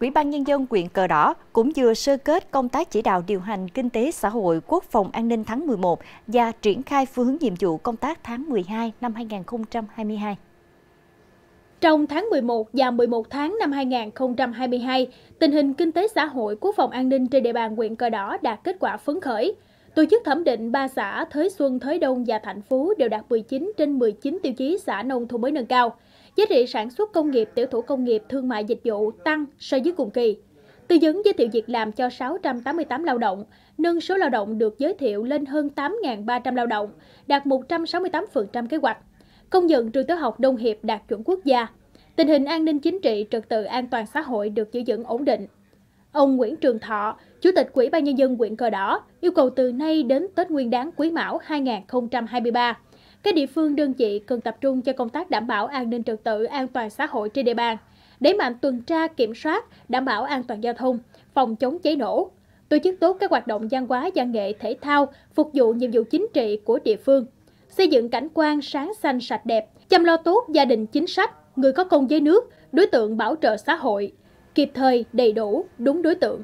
Ủy ban Nhân dân quyện Cờ Đỏ cũng vừa sơ kết công tác chỉ đạo điều hành kinh tế xã hội quốc phòng an ninh tháng 11 và triển khai phương hướng nhiệm vụ công tác tháng 12 năm 2022. Trong tháng 11 và 11 tháng năm 2022, tình hình kinh tế xã hội quốc phòng an ninh trên địa bàn huyện Cờ Đỏ đạt kết quả phấn khởi – Tổ chức thẩm định 3 xã Thới Xuân, Thới Đông và Thạnh Phú đều đạt 19 trên 19 tiêu chí xã nông thôn mới nâng cao. Giá trị sản xuất công nghiệp, tiểu thủ công nghiệp, thương mại dịch vụ tăng so với cùng kỳ. Tư vấn giới thiệu việc làm cho 688 lao động, nâng số lao động được giới thiệu lên hơn 8.300 lao động, đạt 168% kế hoạch. Công nhận trường tiểu học Đông Hiệp đạt chuẩn quốc gia. Tình hình an ninh chính trị, trật tự an toàn xã hội được giữ vững ổn định. Ông Nguyễn Trường Thọ, Chủ tịch Quỹ ban nhân dân huyện Cờ Đỏ, yêu cầu từ nay đến Tết Nguyên đán Quý Mão 2023, các địa phương đơn vị cần tập trung cho công tác đảm bảo an ninh trật tự, an toàn xã hội trên địa bàn, đẩy mạnh tuần tra kiểm soát, đảm bảo an toàn giao thông, phòng chống cháy nổ, tổ chức tốt các hoạt động văn hóa, văn nghệ, thể thao, phục vụ nhiệm vụ chính trị của địa phương, xây dựng cảnh quan sáng xanh sạch đẹp, chăm lo tốt gia đình chính sách, người có công với nước, đối tượng bảo trợ xã hội, kịp thời đầy đủ đúng đối tượng